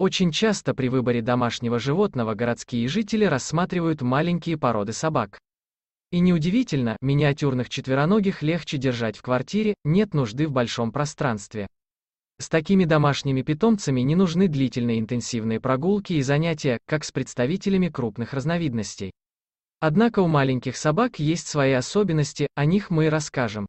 Очень часто при выборе домашнего животного городские жители рассматривают маленькие породы собак. И неудивительно, миниатюрных четвероногих легче держать в квартире, нет нужды в большом пространстве. С такими домашними питомцами не нужны длительные интенсивные прогулки и занятия, как с представителями крупных разновидностей. Однако у маленьких собак есть свои особенности, о них мы и расскажем.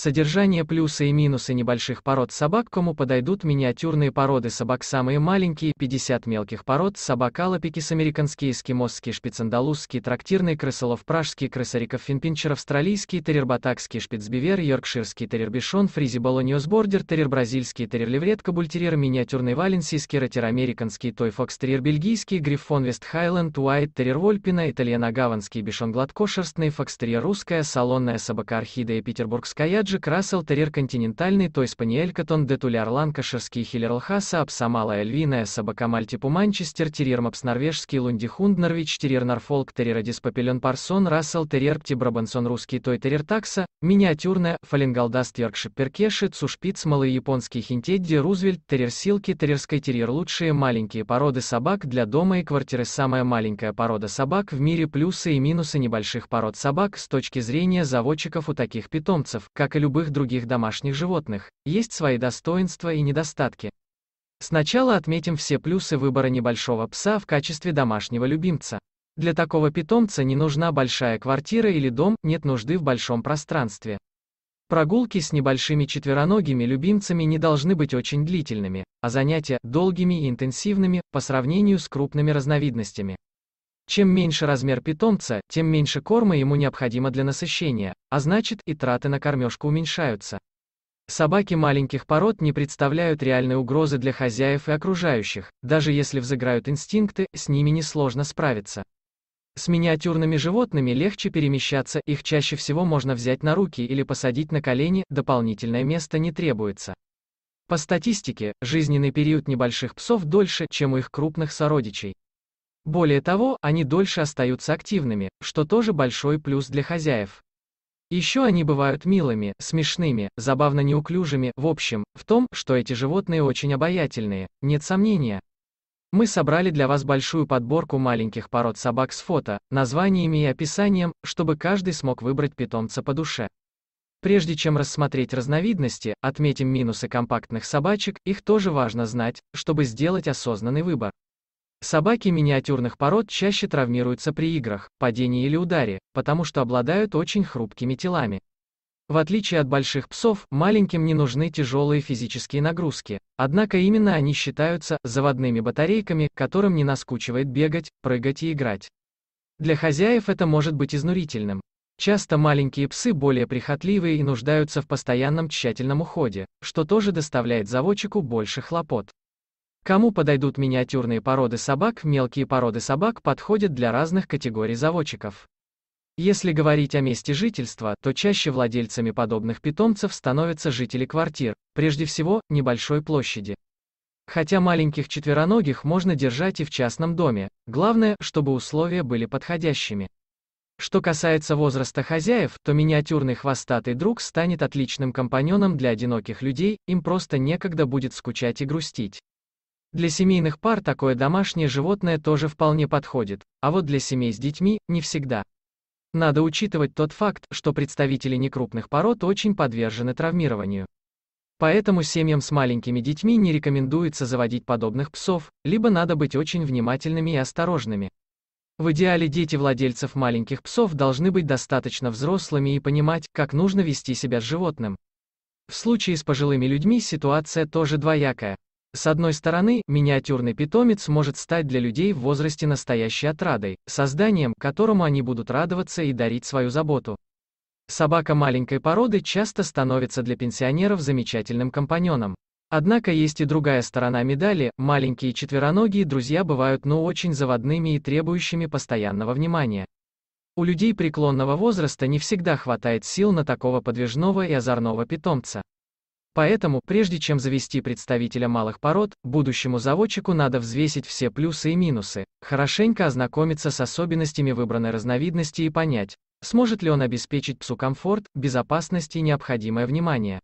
Содержание плюсы и минусы небольших пород собак кому подойдут миниатюрные породы собак самые маленькие 50 мелких пород собак алапикис американские эскимосский шпицандалузский трактирные крысолов пражские крысариков финпинчер австралийский терербатакский шпицбивер йоркширский терербишон фризи болониус бордер терер бразильский терер левретка бультерьер миниатюрный валенсийский ротер американский той фокс терер бельгийский грифон вест хайленд уайт терер вольпина итальяно гаванский бишон гладкошерстный фокстерьер русская салонная собака орхидея петербургская Реджик Рассел терьер Континентальный Той Спаниель Катон Детуляр Ланкаширский Хилерлхаса Апсамала Эльвиная собака Типу Манчестер терьер Мапс Норвежский лунди хунд Норвич терьер Норфолк терьер Адис Папилен Парсон Рассел терьер пти брабансон Русский Той терьер Такса Миниатюрная Фаленгалдаст Йоркшир Перкеши Цушпиц Малый Японский Хинтедди Рузвельт терьер Силки Терирской терьер Лучшие маленькие породы собак для дома и квартиры Самая маленькая порода собак в мире Плюсы и минусы небольших пород собак с точки зрения заводчиков у таких питомцев, как и и любых других домашних животных, есть свои достоинства и недостатки. Сначала отметим все плюсы выбора небольшого пса в качестве домашнего любимца. Для такого питомца не нужна большая квартира или дом, нет нужды в большом пространстве. Прогулки с небольшими четвероногими любимцами не должны быть очень длительными, а занятия – долгими и интенсивными, по сравнению с крупными разновидностями. Чем меньше размер питомца, тем меньше корма ему необходимо для насыщения, а значит и траты на кормежку уменьшаются. Собаки маленьких пород не представляют реальной угрозы для хозяев и окружающих, даже если взыграют инстинкты, с ними несложно справиться. С миниатюрными животными легче перемещаться, их чаще всего можно взять на руки или посадить на колени, дополнительное место не требуется. По статистике, жизненный период небольших псов дольше, чем у их крупных сородичей. Более того, они дольше остаются активными, что тоже большой плюс для хозяев. Еще они бывают милыми, смешными, забавно неуклюжими, в общем, в том, что эти животные очень обаятельные, нет сомнения. Мы собрали для вас большую подборку маленьких пород собак с фото, названиями и описанием, чтобы каждый смог выбрать питомца по душе. Прежде чем рассмотреть разновидности, отметим минусы компактных собачек, их тоже важно знать, чтобы сделать осознанный выбор. Собаки миниатюрных пород чаще травмируются при играх, падении или ударе, потому что обладают очень хрупкими телами. В отличие от больших псов, маленьким не нужны тяжелые физические нагрузки, однако именно они считаются заводными батарейками, которым не наскучивает бегать, прыгать и играть. Для хозяев это может быть изнурительным. Часто маленькие псы более прихотливые и нуждаются в постоянном тщательном уходе, что тоже доставляет заводчику больше хлопот. Кому подойдут миниатюрные породы собак, мелкие породы собак подходят для разных категорий заводчиков. Если говорить о месте жительства, то чаще владельцами подобных питомцев становятся жители квартир, прежде всего, небольшой площади. Хотя маленьких четвероногих можно держать и в частном доме, главное, чтобы условия были подходящими. Что касается возраста хозяев, то миниатюрный хвостатый друг станет отличным компаньоном для одиноких людей, им просто некогда будет скучать и грустить. Для семейных пар такое домашнее животное тоже вполне подходит, а вот для семей с детьми – не всегда. Надо учитывать тот факт, что представители некрупных пород очень подвержены травмированию. Поэтому семьям с маленькими детьми не рекомендуется заводить подобных псов, либо надо быть очень внимательными и осторожными. В идеале дети владельцев маленьких псов должны быть достаточно взрослыми и понимать, как нужно вести себя с животным. В случае с пожилыми людьми ситуация тоже двоякая. С одной стороны, миниатюрный питомец может стать для людей в возрасте настоящей отрадой, созданием, которому они будут радоваться и дарить свою заботу. Собака маленькой породы часто становится для пенсионеров замечательным компаньоном. Однако есть и другая сторона медали, маленькие четвероногие друзья бывают но ну, очень заводными и требующими постоянного внимания. У людей преклонного возраста не всегда хватает сил на такого подвижного и озорного питомца. Поэтому, прежде чем завести представителя малых пород, будущему заводчику надо взвесить все плюсы и минусы, хорошенько ознакомиться с особенностями выбранной разновидности и понять, сможет ли он обеспечить псу комфорт, безопасность и необходимое внимание.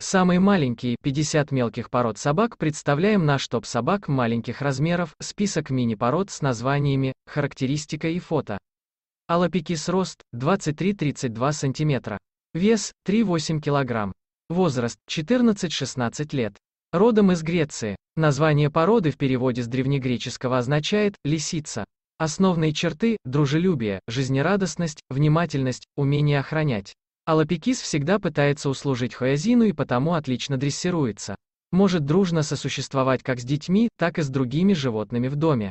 Самые маленькие, 50 мелких пород собак, представляем наш топ собак маленьких размеров, список мини-пород с названиями, характеристикой и фото. Алапикис рост, 23-32 см. Вес, 3,8 кг. Возраст 14-16 лет. Родом из Греции. Название породы в переводе с древнегреческого означает «лисица». Основные черты – дружелюбие, жизнерадостность, внимательность, умение охранять. Алапикис всегда пытается услужить Хоязину и потому отлично дрессируется. Может дружно сосуществовать как с детьми, так и с другими животными в доме.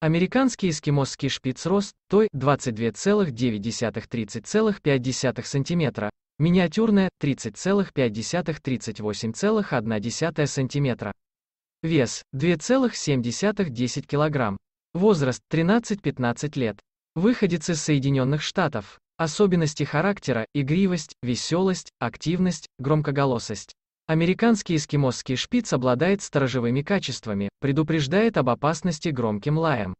Американский эскимосский шпиц рост той 22,9-30,5 см, Миниатюрная 30,5-38,1 см. Вес 2,7-10 кг. Возраст 13-15 лет. Выходец из Соединенных Штатов. Особенности характера, игривость, веселость, активность, громкоголосость. Американский эскимосский шпиц обладает сторожевыми качествами, предупреждает об опасности громким лаем.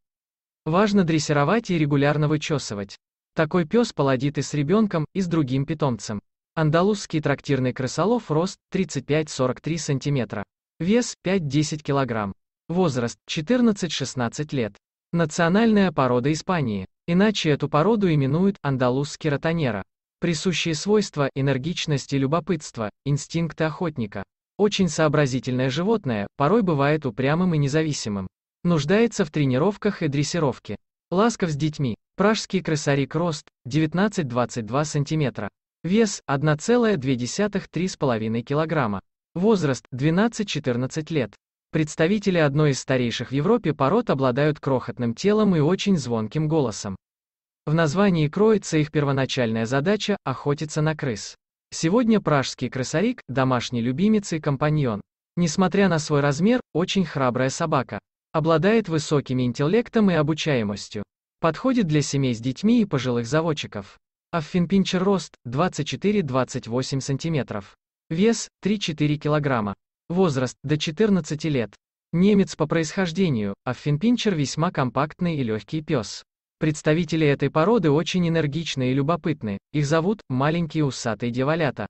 Важно дрессировать и регулярно вычесывать. Такой пес поладит и с ребенком, и с другим питомцем. Андалузский трактирный крысолов рост 35-43 см. Вес 5-10 кг. Возраст 14-16 лет. Национальная порода Испании. Иначе эту породу именуют андалузский ротонера. Присущие свойства – энергичность и любопытство, инстинкты охотника. Очень сообразительное животное, порой бывает упрямым и независимым. Нуждается в тренировках и дрессировке. Ласков с детьми. Пражский крысарик рост – 19-22 см. Вес 1,2-3,5 кг. Возраст 12-14 лет. Представители одной из старейших в Европе пород обладают крохотным телом и очень звонким голосом. В названии кроется их первоначальная задача – охотиться на крыс. Сегодня пражский крысарик – домашний любимец и компаньон. Несмотря на свой размер, очень храбрая собака. Обладает высоким интеллектом и обучаемостью. Подходит для семей с детьми и пожилых заводчиков. Аффинпинчер рост 24-28 см. Вес 3-4 кг. Возраст до 14 лет. Немец по происхождению, аффинпинчер весьма компактный и легкий пес. Представители этой породы очень энергичны и любопытны, их зовут маленький усатый деволята».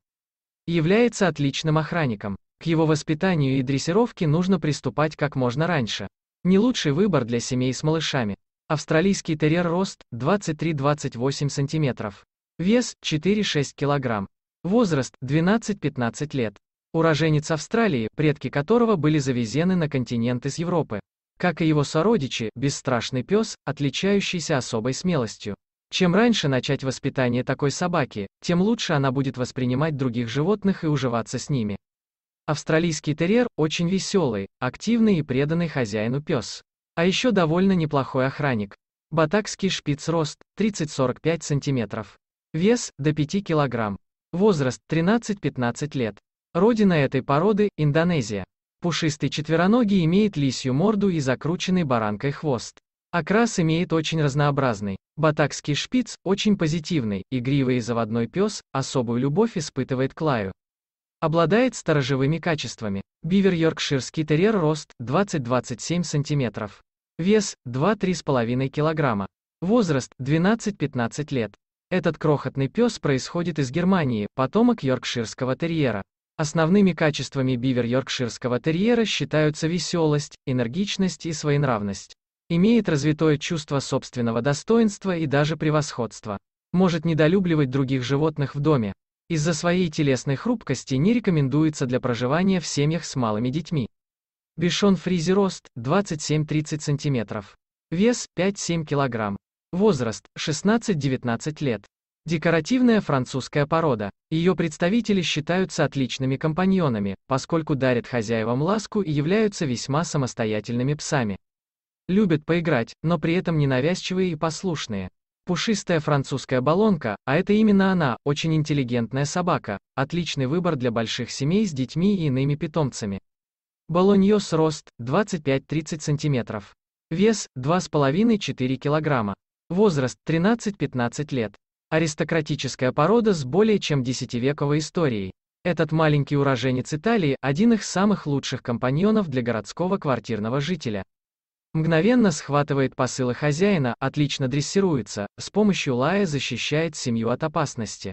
Является отличным охранником. К его воспитанию и дрессировке нужно приступать как можно раньше. Не лучший выбор для семей с малышами. Австралийский терьер рост 23-28 см. Вес 4-6 кг. Возраст 12-15 лет. Уроженец Австралии, предки которого были завезены на континент из Европы. Как и его сородичи, бесстрашный пес, отличающийся особой смелостью. Чем раньше начать воспитание такой собаки, тем лучше она будет воспринимать других животных и уживаться с ними. Австралийский терьер – очень веселый, активный и преданный хозяину пес. А еще довольно неплохой охранник. Батакский шпиц рост – 30-45 сантиметров. Вес – до 5 кг. Возраст – 13-15 лет. Родина этой породы – Индонезия. Пушистый четвероногий имеет лисью морду и закрученный баранкой хвост. Окрас имеет очень разнообразный. Батакский шпиц – очень позитивный, игривый и заводной пес, особую любовь испытывает к лаю. Обладает сторожевыми качествами. Бивер Йоркширский терьер рост 20-27 см. Вес 2-3,5 кг. Возраст 12-15 лет. Этот крохотный пес происходит из Германии, потомок йоркширского терьера. Основными качествами бивер йоркширского терьера считаются веселость, энергичность и своенравность. Имеет развитое чувство собственного достоинства и даже превосходства. Может недолюбливать других животных в доме. Из-за своей телесной хрупкости не рекомендуется для проживания в семьях с малыми детьми. Бишон фризи рост 27-30 см. Вес 5-7 кг. Возраст – 16-19 лет. Декоративная французская порода. Ее представители считаются отличными компаньонами, поскольку дарят хозяевам ласку и являются весьма самостоятельными псами. Любят поиграть, но при этом ненавязчивые и послушные. Пушистая французская баллонка, а это именно она, очень интеллигентная собака, отличный выбор для больших семей с детьми и иными питомцами. Болоньос рост 25-30 см. Вес 2,5-4 килограмма. Возраст 13-15 лет. Аристократическая порода с более чем десятивековой историей. Этот маленький уроженец Италии – один из самых лучших компаньонов для городского квартирного жителя. Мгновенно схватывает посылы хозяина, отлично дрессируется, с помощью лая защищает семью от опасности.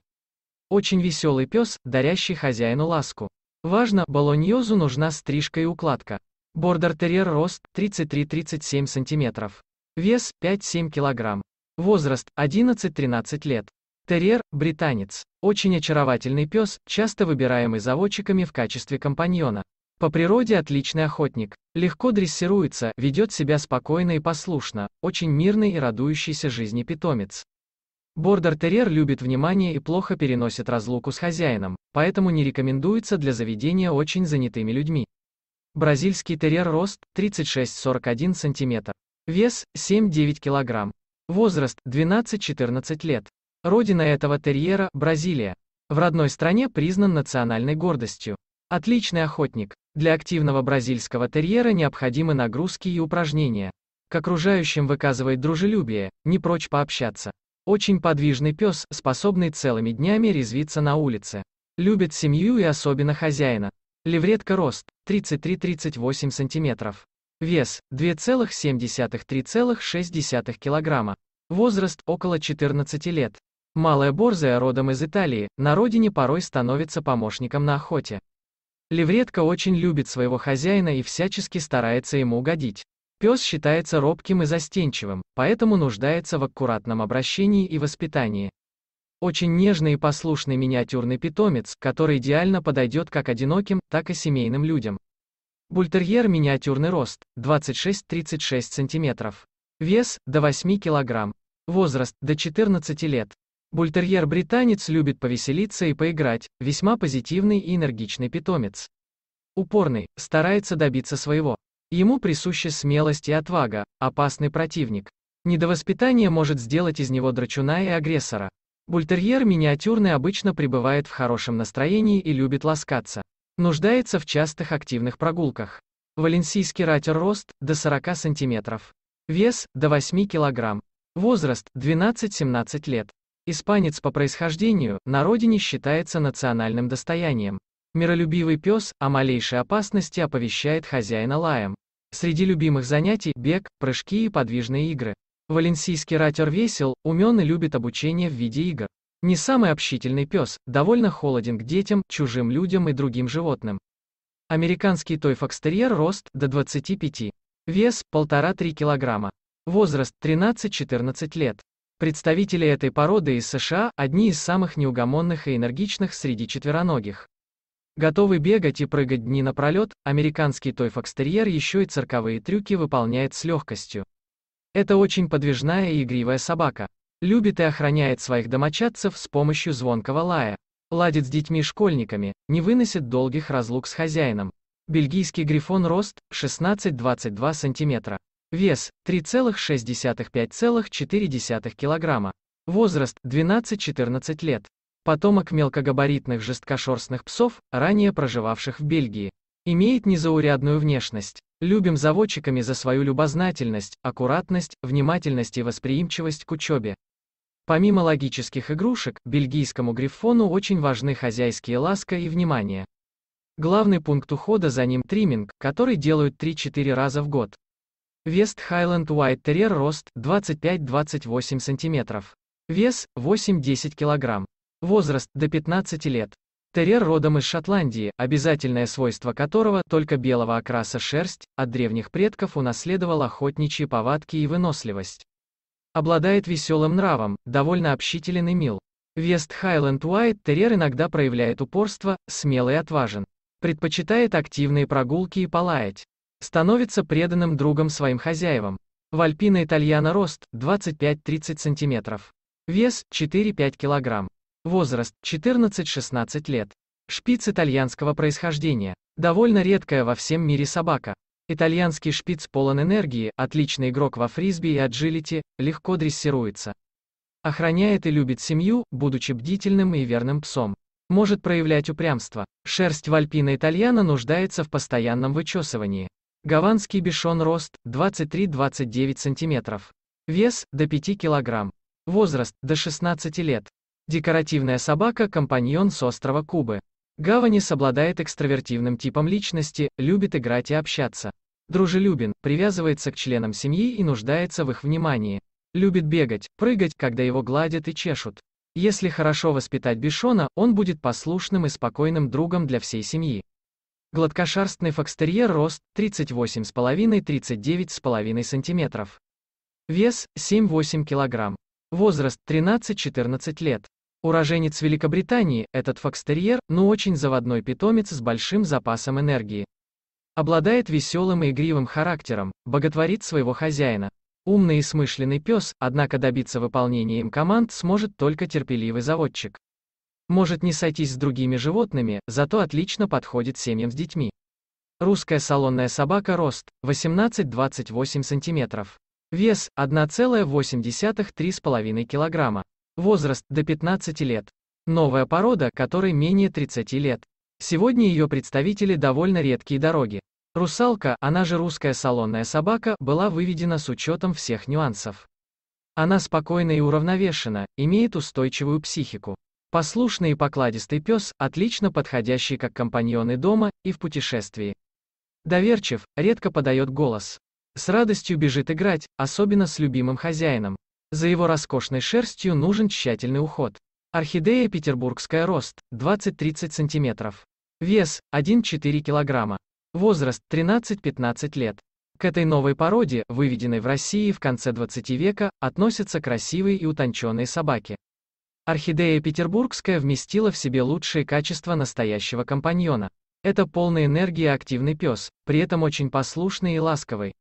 Очень веселый пес, дарящий хозяину ласку. Важно, болоньозу нужна стрижка и укладка. Бордер-терьер рост 33-37 см. Вес 5-7 кг. Возраст 11-13 лет. Терьер, британец. Очень очаровательный пес, часто выбираемый заводчиками в качестве компаньона. По природе отличный охотник. Легко дрессируется, ведет себя спокойно и послушно, очень мирный и радующийся жизни питомец. Бордер-терьер любит внимание и плохо переносит разлуку с хозяином, поэтому не рекомендуется для заведения очень занятыми людьми. Бразильский терьер рост 36-41 см. Вес 7-9 кг. Возраст 12-14 лет. Родина этого терьера – Бразилия. В родной стране признан национальной гордостью. Отличный охотник. Для активного бразильского терьера необходимы нагрузки и упражнения. К окружающим выказывает дружелюбие, не прочь пообщаться. Очень подвижный пес, способный целыми днями резвиться на улице. Любит семью и особенно хозяина. Левретка рост 33-38 см. Вес 2,7-3,6 кг. Возраст около 14 лет. Малая борзая родом из Италии, на родине порой становится помощником на охоте. Левретка очень любит своего хозяина и всячески старается ему угодить. Пес считается робким и застенчивым, поэтому нуждается в аккуратном обращении и воспитании. Очень нежный и послушный миниатюрный питомец, который идеально подойдет как одиноким, так и семейным людям. Бультерьер миниатюрный рост, 26-36 см. Вес – до 8 кг. Возраст – до 14 лет. Бультерьер-британец любит повеселиться и поиграть, весьма позитивный и энергичный питомец. Упорный, старается добиться своего. Ему присуща смелость и отвага, опасный противник. Недовоспитание может сделать из него драчуна и агрессора. Бультерьер миниатюрный обычно пребывает в хорошем настроении и любит ласкаться. Нуждается в частых активных прогулках. Валенсийский ратер рост – до 40 см. Вес – до 8 кг. Возраст – 12-17 лет. Испанец по происхождению, на родине считается национальным достоянием. Миролюбивый пес о малейшей опасности оповещает хозяина лаем. Среди любимых занятий – бег, прыжки и подвижные игры. Валенсийский ратер весел, умен и любит обучение в виде игр. Не самый общительный пес, довольно холоден к детям, чужим людям и другим животным. Американский тойфокстерьер рост до 25. Вес 1,5-3 кг. Возраст 13-14 лет. Представители этой породы из США – одни из самых неугомонных и энергичных среди четвероногих. Готовый бегать и прыгать дни напролет, американский тойфокстерьер еще и цирковые трюки выполняет с легкостью. Это очень подвижная и игривая собака любит и охраняет своих домочадцев с помощью звонкого лая, ладит с детьми-школьниками, не выносит долгих разлук с хозяином. Бельгийский грифон рост 16-22 см. Вес 3,6-5,4 кг. Возраст 12-14 лет. Потомок мелкогабаритных жесткошерстных псов, ранее проживавших в Бельгии. Имеет незаурядную внешность. Любим заводчиками за свою любознательность, аккуратность, внимательность и восприимчивость к учебе. Помимо логических игрушек, бельгийскому грифону очень важны хозяйские ласка и внимание. Главный пункт ухода за ним триминг, который делают 3-4 раза в год. Вест Хайленд Уайт Терьер рост 25-28 см. Вес 8-10 кг. Возраст до 15 лет. Терьер родом из Шотландии, обязательное свойство которого только белого окраса шерсть, от древних предков унаследовал охотничьи повадки и выносливость. Обладает веселым нравом, довольно общителен и мил. Вест Хайленд Уайт Терьер иногда проявляет упорство, смелый и отважен. Предпочитает активные прогулки и полаять. Становится преданным другом своим хозяевам. Вальпина Итальяна рост 25-30 см. Вес 4-5 кг. Возраст 14-16 лет. Шпиц итальянского происхождения. Довольно редкая во всем мире собака. Итальянский шпиц полон энергии, отличный игрок во фрисби и аджилити, легко дрессируется. Охраняет и любит семью, будучи бдительным и верным псом. Может проявлять упрямство. Шерсть вальпина итальяна нуждается в постоянном вычесывании. Гаванский бешон рост 23-29 см. Вес – до 5 кг. Возраст – до 16 лет. Декоративная собака – компаньон с острова Кубы. Гаванис обладает экстравертивным типом личности, любит играть и общаться. Дружелюбен, привязывается к членам семьи и нуждается в их внимании. Любит бегать, прыгать, когда его гладят и чешут. Если хорошо воспитать Бишона, он будет послушным и спокойным другом для всей семьи. Гладкошерстный фокстерьер рост 38,5-39,5 см. Вес 7-8 кг. Возраст 13-14 лет. Уроженец Великобритании, этот фокстерьер, но очень заводной питомец с большим запасом энергии. Обладает веселым и игривым характером, боготворит своего хозяина. Умный и смышленый пес, однако добиться выполнения им команд сможет только терпеливый заводчик. Может не сойтись с другими животными, зато отлично подходит семьям с детьми. Русская салонная собака рост 18-28 см. Вес 1,8-3,5 килограмма. Возраст – до 15 лет. Новая порода, которой менее 30 лет. Сегодня ее представители довольно редкие дороги. Русалка, она же русская салонная собака, была выведена с учетом всех нюансов. Она спокойна и уравновешена, имеет устойчивую психику. Послушный и покладистый пес, отлично подходящий как компаньоны дома и в путешествии. Доверчив, редко подает голос. С радостью бежит играть, особенно с любимым хозяином. За его роскошной шерстью нужен тщательный уход. Орхидея петербургская рост 20-30 см. Вес 1,4 кг. Возраст 13-15 лет. К этой новой породе, выведенной в России в конце 20 века, относятся красивые и утонченные собаки. Орхидея петербургская вместила в себе лучшие качества настоящего компаньона. Это полный энергии активный пес, при этом очень послушный и ласковый.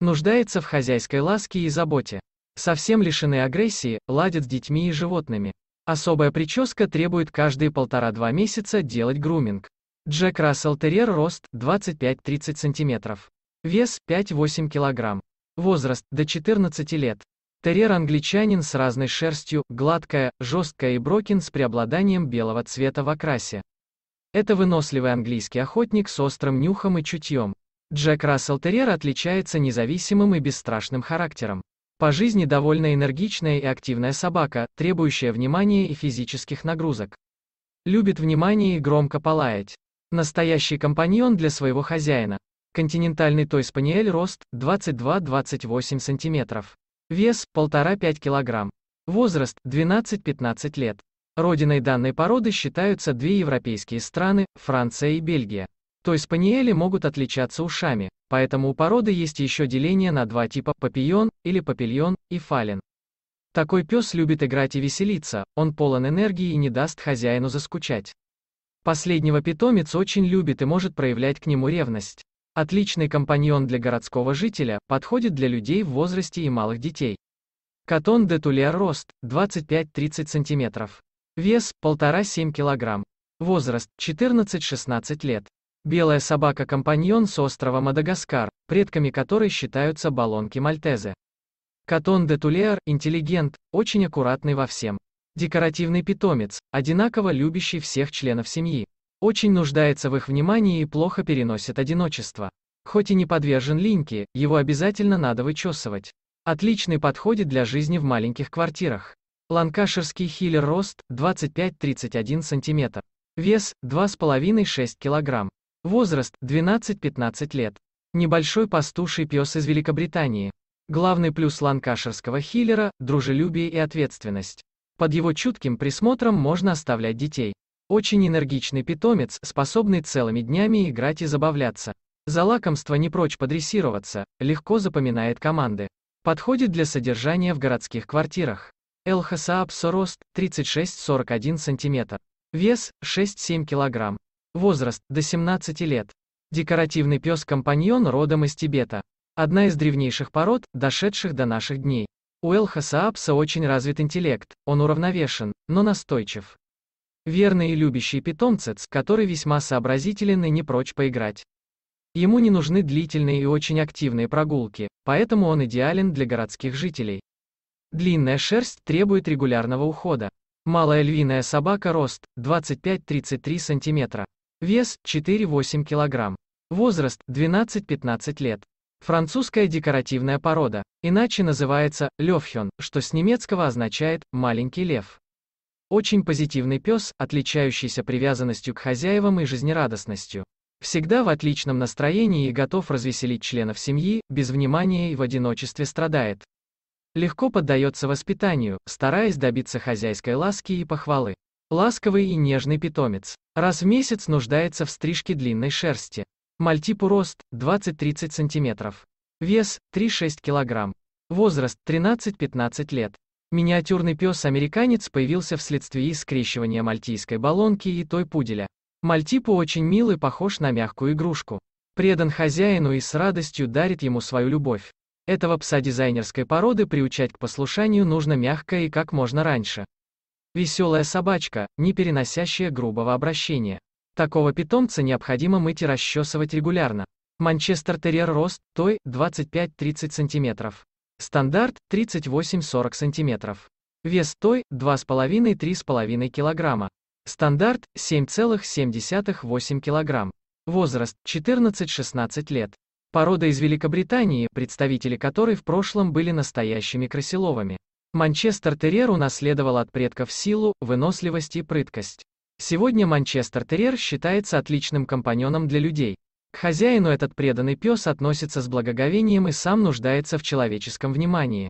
Нуждается в хозяйской ласке и заботе. Совсем лишены агрессии, ладят с детьми и животными. Особая прическа требует каждые полтора-два месяца делать груминг. Джек Рассел Терьер рост 25-30 см. Вес 5-8 кг. Возраст до 14 лет. Терьер англичанин с разной шерстью, гладкая, жесткая и брокин с преобладанием белого цвета в окрасе. Это выносливый английский охотник с острым нюхом и чутьем. Джек Рассел Терьер отличается независимым и бесстрашным характером. По жизни довольно энергичная и активная собака, требующая внимания и физических нагрузок. Любит внимание и громко полаять. Настоящий компаньон для своего хозяина. Континентальный той спаниель рост 22-28 см. Вес 1,5-5 кг. Возраст 12-15 лет. Родиной данной породы считаются две европейские страны, Франция и Бельгия то испаниели могут отличаться ушами, поэтому у породы есть еще деление на два типа – папион или папильон и фален. Такой пес любит играть и веселиться, он полон энергии и не даст хозяину заскучать. Последнего питомец очень любит и может проявлять к нему ревность. Отличный компаньон для городского жителя, подходит для людей в возрасте и малых детей. Катон де Тулер рост 25-30 см. Вес 1,5-7 кг. Возраст 14-16 лет. Белая собака-компаньон с острова Мадагаскар, предками которой считаются баллонки мальтезе Катон де Тулеар – интеллигент, очень аккуратный во всем. Декоративный питомец, одинаково любящий всех членов семьи. Очень нуждается в их внимании и плохо переносит одиночество. Хоть и не подвержен линьке, его обязательно надо вычесывать. Отличный подходит для жизни в маленьких квартирах. Ланкаширский хиллер рост 25-31 см. Вес 2,5-6 кг. Возраст – 12-15 лет. Небольшой пастуший пес из Великобритании. Главный плюс ланкаширского хиллера – дружелюбие и ответственность. Под его чутким присмотром можно оставлять детей. Очень энергичный питомец, способный целыми днями играть и забавляться. За лакомство не прочь подрессироваться, легко запоминает команды. Подходит для содержания в городских квартирах. Элхасаапсо рост 36-41 см. Вес 6-7 кг. Возраст – до 17 лет. Декоративный пес-компаньон родом из Тибета. Одна из древнейших пород, дошедших до наших дней. У Элха Саапса очень развит интеллект, он уравновешен, но настойчив. Верный и любящий питомцец, который весьма сообразителен и не прочь поиграть. Ему не нужны длительные и очень активные прогулки, поэтому он идеален для городских жителей. Длинная шерсть требует регулярного ухода. Малая львиная собака рост 25-33 сантиметра. Вес 4-8 кг. Возраст 12-15 лет. Французская декоративная порода, иначе называется левхен, что с немецкого означает «маленький лев». Очень позитивный пес, отличающийся привязанностью к хозяевам и жизнерадостностью. Всегда в отличном настроении и готов развеселить членов семьи, без внимания и в одиночестве страдает. Легко поддается воспитанию, стараясь добиться хозяйской ласки и похвалы. Ласковый и нежный питомец. Раз в месяц нуждается в стрижке длинной шерсти. Мальтипу рост 20-30 см. Вес 3-6 кг. Возраст 13-15 лет. Миниатюрный пес-американец появился вследствие скрещивания мальтийской балонки и той пуделя. Мальтипу очень мил и похож на мягкую игрушку. Предан хозяину и с радостью дарит ему свою любовь. Этого пса дизайнерской породы приучать к послушанию нужно мягко и как можно раньше. Веселая собачка, не переносящая грубого обращения. Такого питомца необходимо мыть и расчесывать регулярно. Манчестер-терьер рост, той, 25-30 см. Стандарт, 38-40 см. Вес той, 2,5-3,5 кг. Стандарт, 7,78 8 кг. Возраст, 14-16 лет. Порода из Великобритании, представители которой в прошлом были настоящими крыселовами. Манчестер Терьер унаследовал от предков силу, выносливость и прыткость. Сегодня Манчестер Терьер считается отличным компаньоном для людей. К хозяину этот преданный пес относится с благоговением и сам нуждается в человеческом внимании.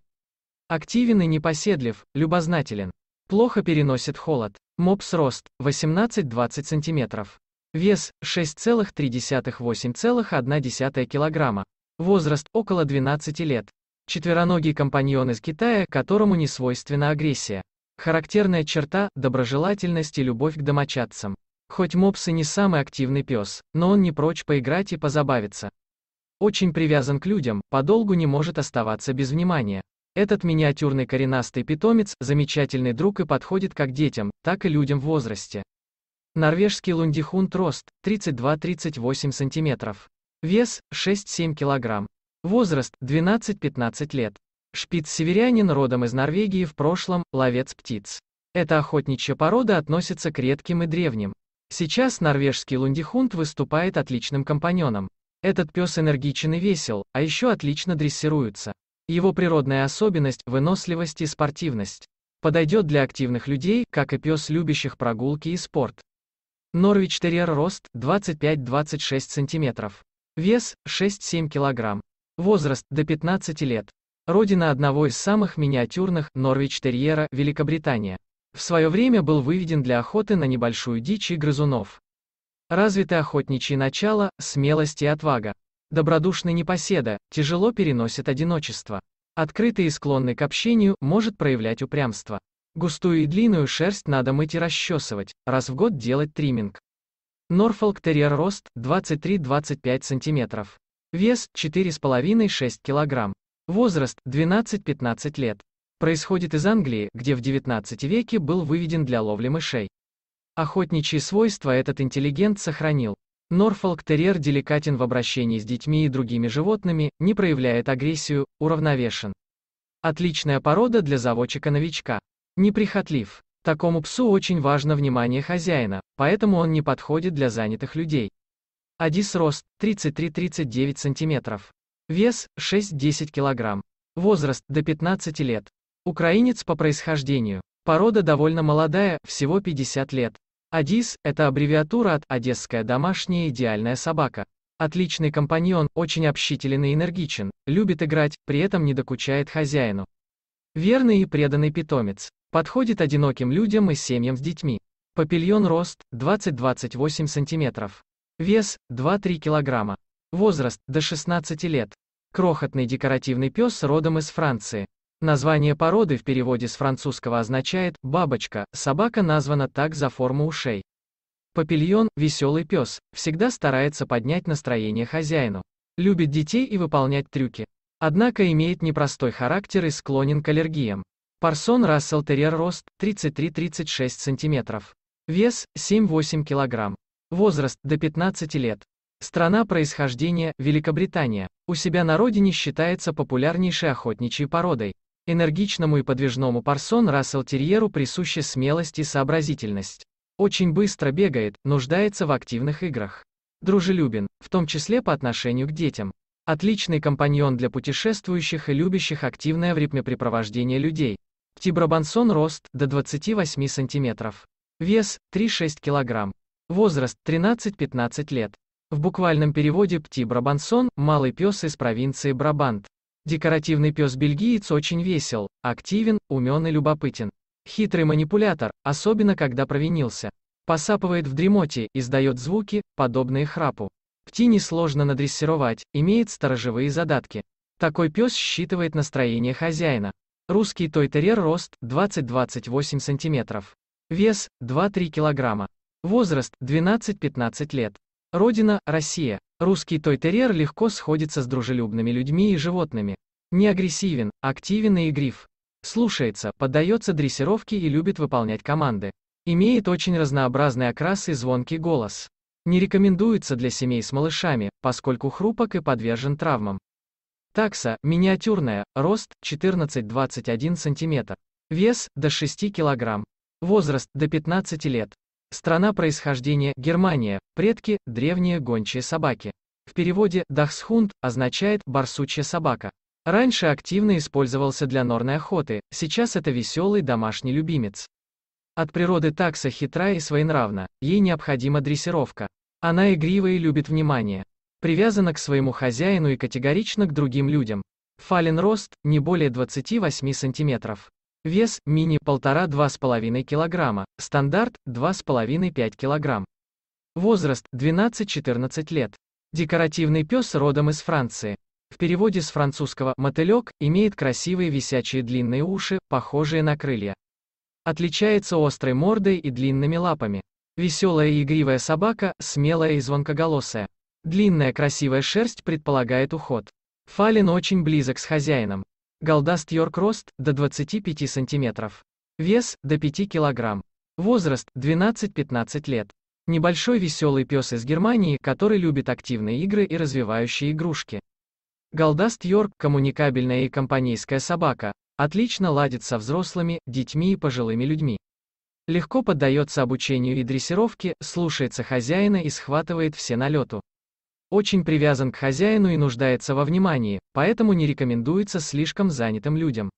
Активен и непоседлив, любознателен. Плохо переносит холод. Мопс рост 18-20 см. Вес 6,3-8,1 кг. Возраст около 12 лет. Четвероногий компаньон из Китая, которому не свойственна агрессия. Характерная черта – доброжелательность и любовь к домочадцам. Хоть мопс и не самый активный пес, но он не прочь поиграть и позабавиться. Очень привязан к людям, подолгу не может оставаться без внимания. Этот миниатюрный коренастый питомец – замечательный друг и подходит как детям, так и людям в возрасте. Норвежский лундихунт рост – 32-38 см. Вес – 6-7 кг. Возраст – 12-15 лет. Шпиц-северянин родом из Норвегии в прошлом, ловец птиц. Эта охотничья порода относится к редким и древним. Сейчас норвежский лундихунд выступает отличным компаньоном. Этот пес энергичен и весел, а еще отлично дрессируется. Его природная особенность – выносливость и спортивность. Подойдет для активных людей, как и пес, любящих прогулки и спорт. Норвич-терьер рост – 25-26 см. Вес – 6-7 кг. Возраст – до 15 лет. Родина одного из самых миниатюрных – Норвич-терьера, Великобритания. В свое время был выведен для охоты на небольшую дичь и грызунов. Развиты охотничье начало, смелость и отвага. Добродушный непоседа, тяжело переносит одиночество. Открытый и склонный к общению, может проявлять упрямство. Густую и длинную шерсть надо мыть и расчесывать, раз в год делать триминг. Норфолк-терьер рост 23-25 см. Вес 4,5-6 кг. Возраст 12-15 лет. Происходит из Англии, где в 19 веке был выведен для ловли мышей. Охотничьи свойства этот интеллигент сохранил. Норфолк-терьер деликатен в обращении с детьми и другими животными, не проявляет агрессию, уравновешен. Отличная порода для заводчика-новичка. Неприхотлив. Такому псу очень важно внимание хозяина, поэтому он не подходит для занятых людей. Адис рост 33-39 см. Вес 6-10 кг. Возраст до 15 лет. Украинец по происхождению. Порода довольно молодая, всего 50 лет. Адис – это аббревиатура от «Одесская домашняя идеальная собака». Отличный компаньон, очень общителен и энергичен, любит играть, при этом не докучает хозяину. Верный и преданный питомец. Подходит одиноким людям и семьям с детьми. Папильон рост 20-28 сантиметров. Вес – 2-3 килограмма. Возраст – до 16 лет. Крохотный декоративный пес родом из Франции. Название породы в переводе с французского означает «бабочка», собака названа так за форму ушей. Папильон, веселый пес, всегда старается поднять настроение хозяину. Любит детей и выполнять трюки. Однако имеет непростой характер и склонен к аллергиям. Парсон Рассел Терьер рост 33-36 см. Вес 7-8 кг. Возраст – до 15 лет. Страна происхождения – Великобритания. У себя на родине считается популярнейшей охотничьей породой. Энергичному и подвижному парсон Рассел Терьеру присуща смелость и сообразительность. Очень быстро бегает, нуждается в активных играх. Дружелюбен, в том числе по отношению к детям. Отличный компаньон для путешествующих и любящих активное времяпрепровождение людей. Тибробансон рост – до 28 см. Вес – 3,6 кг. Возраст 13-15 лет. В буквальном переводе пти брабансон – малый пес из провинции Брабант. Декоративный пес-бельгиец очень весел, активен, умен и любопытен. Хитрый манипулятор, особенно когда провинился. Посапывает в дремоте, издает звуки, подобные храпу. Пти несложно надрессировать, имеет сторожевые задатки. Такой пес считывает настроение хозяина. Русский тойтерер рост 20-28 см. Вес 2-3 килограмма. Возраст – 12-15 лет. Родина – Россия. Русский тойтерьер легко сходится с дружелюбными людьми и животными. Не агрессивен, активен и игрив. Слушается, поддается дрессировке и любит выполнять команды. Имеет очень разнообразный окрас и звонкий голос. Не рекомендуется для семей с малышами, поскольку хрупок и подвержен травмам. Такса, миниатюрная, рост 14-21 см. Вес – до 6 кг. Возраст – до 15 лет. Страна происхождения – Германия, предки – древние гончие собаки. В переводе «дахсхунд» означает «барсучья собака». Раньше активно использовался для норной охоты, сейчас это веселый домашний любимец. От природы такса хитра и своенравна, ей необходима дрессировка. Она игрива и любит внимание. Привязана к своему хозяину и категорично к другим людям. Фален рост – не более 28 сантиметров. Вес – мини 1,5-2,5 кг, стандарт – 2,5-5 кг. Возраст – 12-14 лет. Декоративный пес родом из Франции. В переводе с французского «мотылек» имеет красивые висячие длинные уши, похожие на крылья. Отличается острой мордой и длинными лапами. Веселая и игривая собака, смелая и звонкоголосая. Длинная красивая шерсть предполагает уход. Фалин очень близок с хозяином. Голдаст Йорк рост – до 25 сантиметров, Вес – до 5 килограмм, Возраст – 12-15 лет. Небольшой веселый пес из Германии, который любит активные игры и развивающие игрушки. Голдаст Йорк – коммуникабельная и компанейская собака, отлично ладит со взрослыми, детьми и пожилыми людьми. Легко поддается обучению и дрессировке, слушается хозяина и схватывает все налету очень привязан к хозяину и нуждается во внимании, поэтому не рекомендуется слишком занятым людям.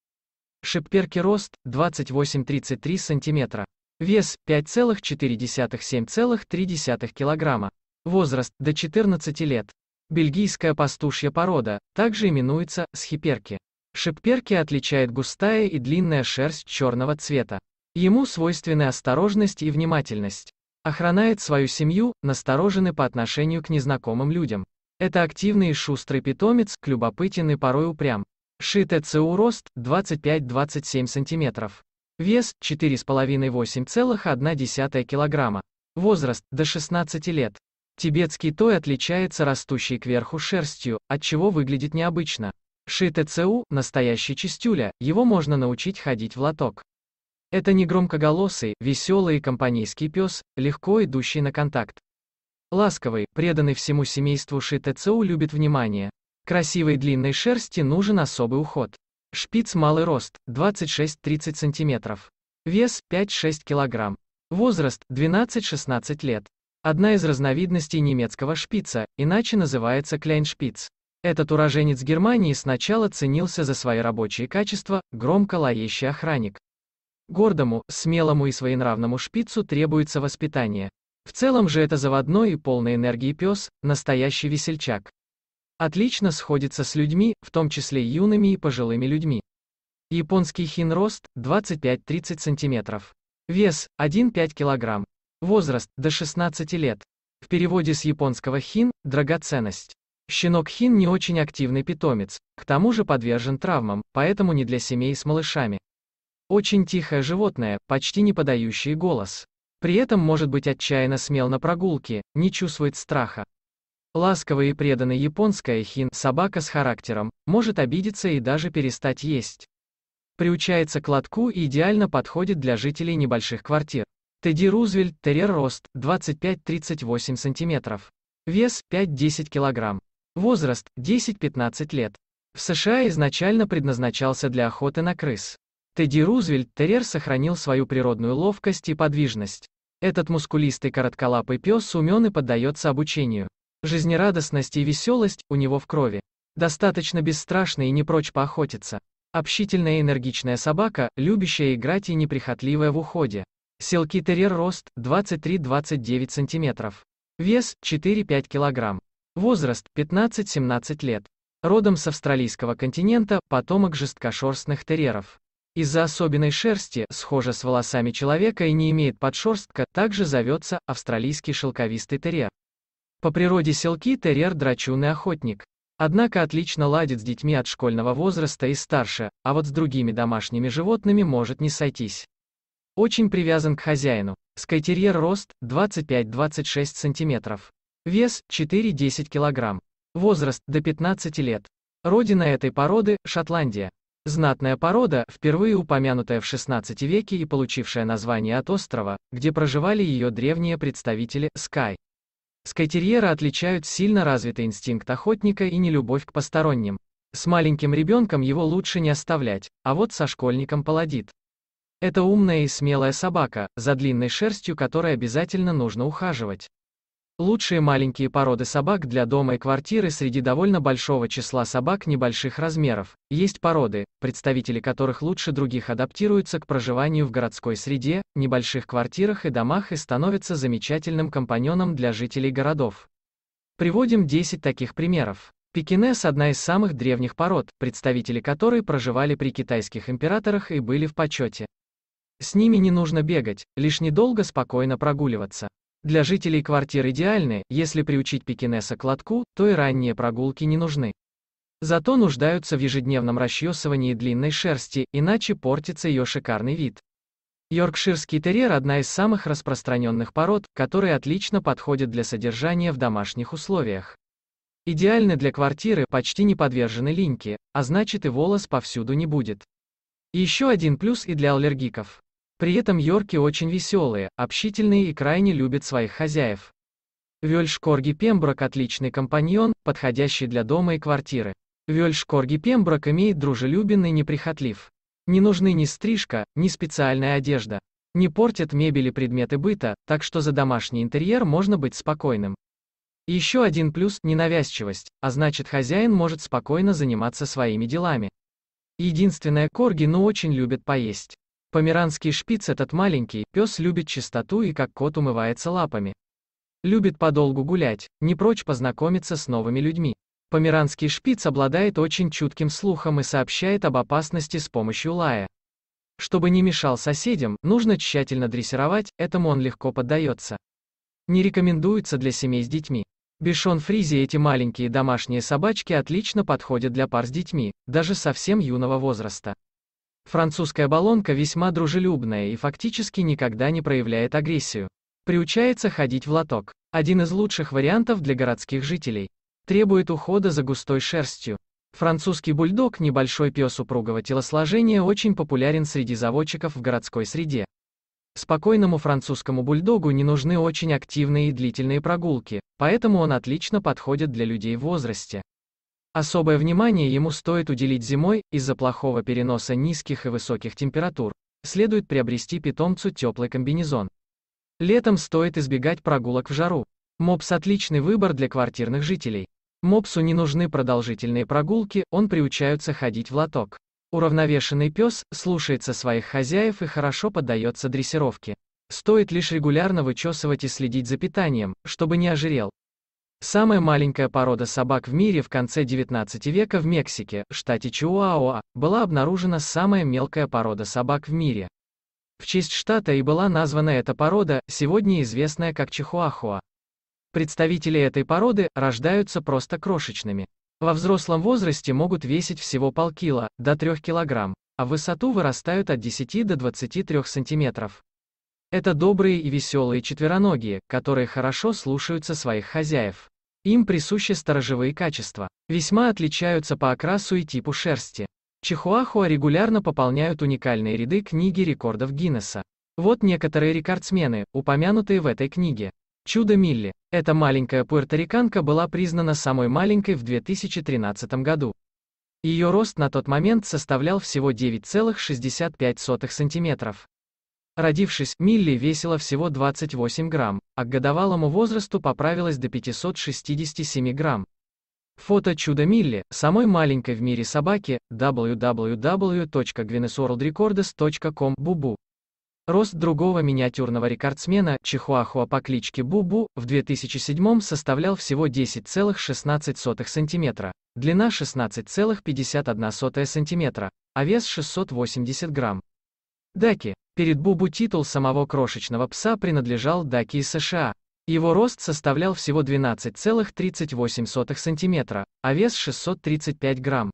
Шипперки рост 28-33 см. Вес 5,4-7,3 кг. Возраст до 14 лет. Бельгийская пастушья порода, также именуется схиперки. Шипперки отличает густая и длинная шерсть черного цвета. Ему свойственны осторожность и внимательность охраняет свою семью, насторожены по отношению к незнакомым людям. Это активный и шустрый питомец, к любопытен и порой упрям. Шитецеу рост 25-27 см. Вес 4,5-8,1 кг. Возраст до 16 лет. Тибетский той отличается растущей кверху шерстью, от чего выглядит необычно. Шитецеу – настоящий чистюля, его можно научить ходить в лоток. Это не громкоголосый, веселый и компанейский пес, легко идущий на контакт. Ласковый, преданный всему семейству ши Шитецеу любит внимание. Красивой длинной шерсти нужен особый уход. Шпиц малый рост, 26-30 см. Вес 5-6 кг. Возраст 12-16 лет. Одна из разновидностей немецкого шпица, иначе называется кляйншпиц. Этот уроженец Германии сначала ценился за свои рабочие качества, громко лающий охранник. Гордому, смелому и своенравному шпицу требуется воспитание. В целом же это заводной и полной энергии пес, настоящий весельчак. Отлично сходится с людьми, в том числе юными и пожилыми людьми. Японский хин рост 25-30 см. Вес 1,5 кг. Возраст до 16 лет. В переводе с японского хин – драгоценность. Щенок хин не очень активный питомец, к тому же подвержен травмам, поэтому не для семей с малышами. Очень тихое животное, почти не подающее голос. При этом может быть отчаянно смел на прогулке, не чувствует страха. Ласковая и преданная японская хин, собака с характером, может обидеться и даже перестать есть. Приучается к лотку и идеально подходит для жителей небольших квартир. Тедди Рузвельт, терьер рост, 25-38 см. Вес, 5-10 кг. Возраст, 10-15 лет. В США изначально предназначался для охоты на крыс. Тедди Рузвельт Терьер сохранил свою природную ловкость и подвижность. Этот мускулистый коротколапый пес умен и поддается обучению. Жизнерадостность и веселость у него в крови. Достаточно бесстрашный и не прочь поохотиться. Общительная и энергичная собака, любящая играть и неприхотливая в уходе. Селки терьер рост 23-29 см. Вес 4-5 кг. Возраст 15-17 лет. Родом с австралийского континента, потомок жесткошерстных терьеров. Из-за особенной шерсти, схожа с волосами человека и не имеет подшерстка, также зовется австралийский шелковистый терьер. По природе селки терьер драчунный охотник. Однако отлично ладит с детьми от школьного возраста и старше, а вот с другими домашними животными может не сойтись. Очень привязан к хозяину. Скайтерьер рост 25-26 см. Вес 4-10 кг. Возраст до 15 лет. Родина этой породы – Шотландия. Знатная порода, впервые упомянутая в XVI веке и получившая название от острова, где проживали ее древние представители, скай. Скайтерьера отличают сильно развитый инстинкт охотника и нелюбовь к посторонним. С маленьким ребенком его лучше не оставлять, а вот со школьником поладит. Это умная и смелая собака, за длинной шерстью которой обязательно нужно ухаживать. Лучшие маленькие породы собак для дома и квартиры среди довольно большого числа собак небольших размеров. Есть породы, представители которых лучше других адаптируются к проживанию в городской среде, небольших квартирах и домах и становятся замечательным компаньоном для жителей городов. Приводим 10 таких примеров. Пекинес – одна из самых древних пород, представители которой проживали при китайских императорах и были в почете. С ними не нужно бегать, лишь недолго спокойно прогуливаться. Для жителей квартир идеальны, если приучить пекинеса к лотку, то и ранние прогулки не нужны. Зато нуждаются в ежедневном расчесывании длинной шерсти, иначе портится ее шикарный вид. Йоркширский терьер – одна из самых распространенных пород, которые отлично подходят для содержания в домашних условиях. Идеальны для квартиры, почти не подвержены линьке, а значит и волос повсюду не будет. Еще один плюс и для аллергиков. При этом йорки очень веселые, общительные и крайне любят своих хозяев. Вельш корги Пемброк – отличный компаньон, подходящий для дома и квартиры. Вельш корги Пемброк имеет и неприхотлив. Не нужны ни стрижка, ни специальная одежда. Не портят мебели предметы быта, так что за домашний интерьер можно быть спокойным. И еще один плюс – ненавязчивость, а значит хозяин может спокойно заниматься своими делами. Единственное, корги ну очень любят поесть. Померанский шпиц этот маленький, пес любит чистоту и как кот умывается лапами. Любит подолгу гулять, не прочь познакомиться с новыми людьми. Померанский шпиц обладает очень чутким слухом и сообщает об опасности с помощью лая. Чтобы не мешал соседям, нужно тщательно дрессировать, этому он легко поддается. Не рекомендуется для семей с детьми. Бишон Фризи эти маленькие домашние собачки отлично подходят для пар с детьми, даже совсем юного возраста. Французская баллонка весьма дружелюбная и фактически никогда не проявляет агрессию. Приучается ходить в лоток. Один из лучших вариантов для городских жителей. Требует ухода за густой шерстью. Французский бульдог, небольшой пес упругого телосложения, очень популярен среди заводчиков в городской среде. Спокойному французскому бульдогу не нужны очень активные и длительные прогулки, поэтому он отлично подходит для людей в возрасте. Особое внимание ему стоит уделить зимой, из-за плохого переноса низких и высоких температур. Следует приобрести питомцу теплый комбинезон. Летом стоит избегать прогулок в жару. Мопс – отличный выбор для квартирных жителей. Мопсу не нужны продолжительные прогулки, он приучается ходить в лоток. Уравновешенный пес слушается своих хозяев и хорошо поддается дрессировке. Стоит лишь регулярно вычесывать и следить за питанием, чтобы не ожирел. Самая маленькая порода собак в мире в конце 19 века в Мексике, штате Чиуауа, была обнаружена самая мелкая порода собак в мире. В честь штата и была названа эта порода, сегодня известная как Чихуахуа. Представители этой породы рождаются просто крошечными. Во взрослом возрасте могут весить всего полкило до 3 килограмм, а в высоту вырастают от 10 до 23 сантиметров. Это добрые и веселые четвероногие, которые хорошо слушаются своих хозяев. Им присущи сторожевые качества. Весьма отличаются по окрасу и типу шерсти. Чихуахуа регулярно пополняют уникальные ряды книги рекордов Гиннесса. Вот некоторые рекордсмены, упомянутые в этой книге. Чудо Милли. Эта маленькая пуэрториканка была признана самой маленькой в 2013 году. Ее рост на тот момент составлял всего 9,65 сантиметров. Родившись, Милли весила всего 28 грамм, а к годовалому возрасту поправилась до 567 грамм. Фото «Чудо Милли» самой маленькой в мире собаки www.guinnessworldrecords.com Бубу. Рост другого миниатюрного рекордсмена, чихуахуа по кличке Бубу, в 2007 составлял всего 10,16 см, длина 16,51 см, а вес 680 грамм. Даки, Перед Бубу титул самого крошечного пса принадлежал Даки из США. Его рост составлял всего 12,38 см, а вес 635 грамм.